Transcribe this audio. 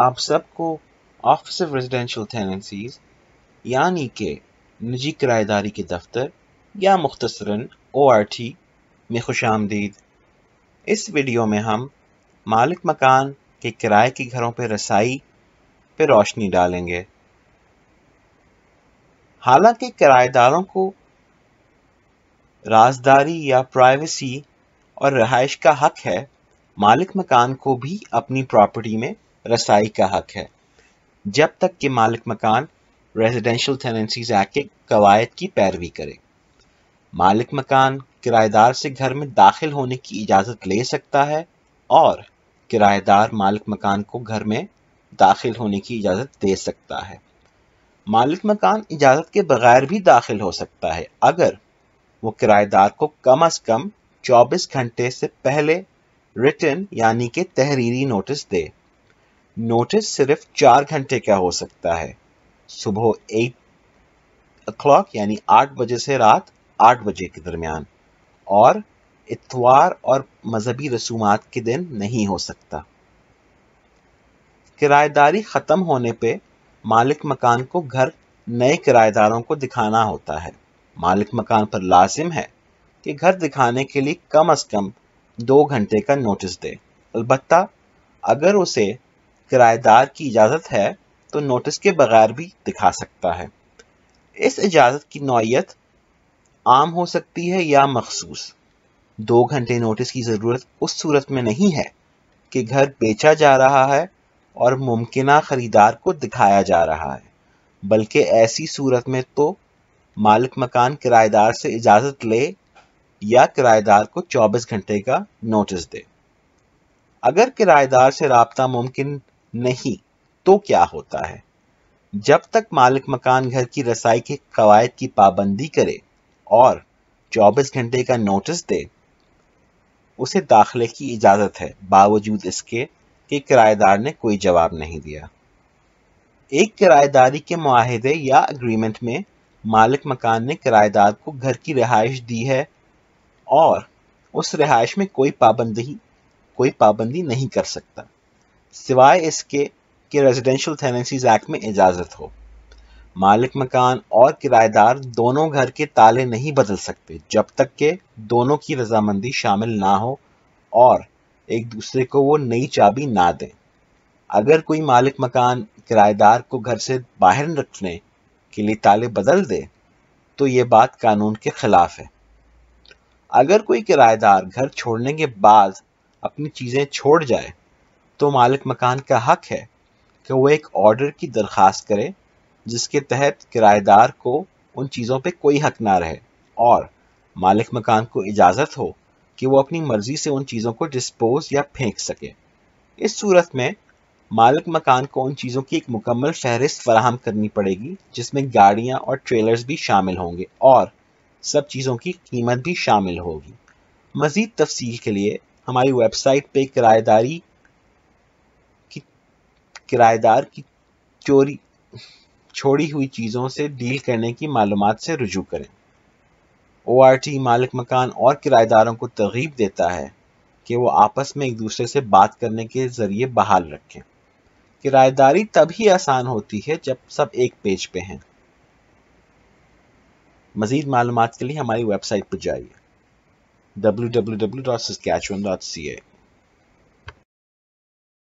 आप सबको office of residential tenancies यानी कि निजी किराएदारी के दफ्तर या मुख्तसरन ओ में खुश आमदीद इस वीडियो में हम मालिक मकान के किराए के घरों पर रसाई पर रोशनी डालेंगे हालांकि किराएदारों को राजदारी या प्राइवेसी और रहाइश का हक है मालिक मकान को भी अपनी प्रॉपर्टी में रसाई का हक है जब तक कि मालिक मकान रेजिडेंशियल टेनेंसीज एक्ट के कवायद की पैरवी करे मालिक मकान किराएदार से घर में दाखिल होने की इजाज़त ले सकता है और किराएदार मालिक मकान को घर में दाखिल होने की इजाज़त दे सकता है मालिक मकान इजाज़त के बगैर भी दाखिल हो सकता है अगर वो किराएदार को कम अज़ कम 24 घंटे से पहले रिटर्न यानी कि तहरीरी नोटिस दे नोटिस सिर्फ चार घंटे का हो सकता है सुबह एट क्लॉक यानी आठ बजे से रात आठ बजे के दरमियान और इतवार और मजहबी रसूमात के दिन नहीं हो सकता किराएदारी ख़त्म होने पे मालिक मकान को घर नए किराएदारों को दिखाना होता है मालिक मकान पर लाजिम है कि घर दिखाने के लिए कम अज कम दो घंटे का नोटिस दे अलबत्ता अगर उसे किराएदार की इजाज़त है तो नोटिस के बगैर भी दिखा सकता है इस इजाज़त की नौीयत आम हो सकती है या मखसूस दो घंटे नोटिस की ज़रूरत उस सूरत में नहीं है कि घर बेचा जा रहा है और मुमकिन ख़रीदार को दिखाया जा रहा है बल्कि ऐसी सूरत में तो मालिक मकान किराएदार से इजाज़त ले या किराएदार को 24 घंटे का नोटिस दे अगर किराएदार से रबता मुमकिन नहीं तो क्या होता है जब तक मालिक मकान घर की रसाई के कवायद की पाबंदी करे और 24 घंटे का नोटिस दे उसे दाखिले की इजाज़त है बावजूद इसके कि किराएदार ने कोई जवाब नहीं दिया एक किराएदारी के माहदे या अग्रीमेंट में मालिक मकान ने किराएदार को घर की रिहाइश दी है और उस रिहाइश में कोई पाबंदी कोई पाबंदी नहीं कर सकता सिवाय इसके कि रेजिडेंशियल टेनेंसीज एक्ट में इजाज़त हो मालिक मकान और किराएदार दोनों घर के ताले नहीं बदल सकते जब तक के दोनों की रजामंदी शामिल ना हो और एक दूसरे को वो नई चाबी ना दें अगर कोई मालिक मकान किराएदार को घर से बाहर रखने के लिए ताले बदल दे तो ये बात कानून के खिलाफ है अगर कोई किराएदार घर छोड़ने के बाद अपनी चीज़ें छोड़ जाए तो मालिक मकान का हक है कि वो एक ऑर्डर की दरख्वास्त करे जिसके तहत किराएदार को उन चीज़ों पे कोई हक ना रहे और मालिक मकान को इजाज़त हो कि वो अपनी मर्ज़ी से उन चीज़ों को डिस्पोज या फेंक सके इस सूरत में मालिक मकान को उन चीज़ों की एक मुकम्मल फहरिस्त फराहम करनी पड़ेगी जिसमें गाड़ियाँ और ट्रेलर्स भी शामिल होंगे और सब चीज़ों की कीमत भी शामिल होगी मज़ीद तफसील के लिए हमारी वेबसाइट पे किराएदारी किराएदार की चोरी छोड़ी हुई चीज़ों से डील करने की मालूम से रुजू करें ओ आर टी मालिक मकान और किराएदारों को तरगीब देता है कि वो आपस में एक दूसरे से बात करने के ज़रिए बहाल रखें किराएदारी तभी आसान होती है जब सब एक पेज पे हैं मज़ीद मालूम के लिए हमारी वेबसाइट पर जाइए www.saskatchewan.ca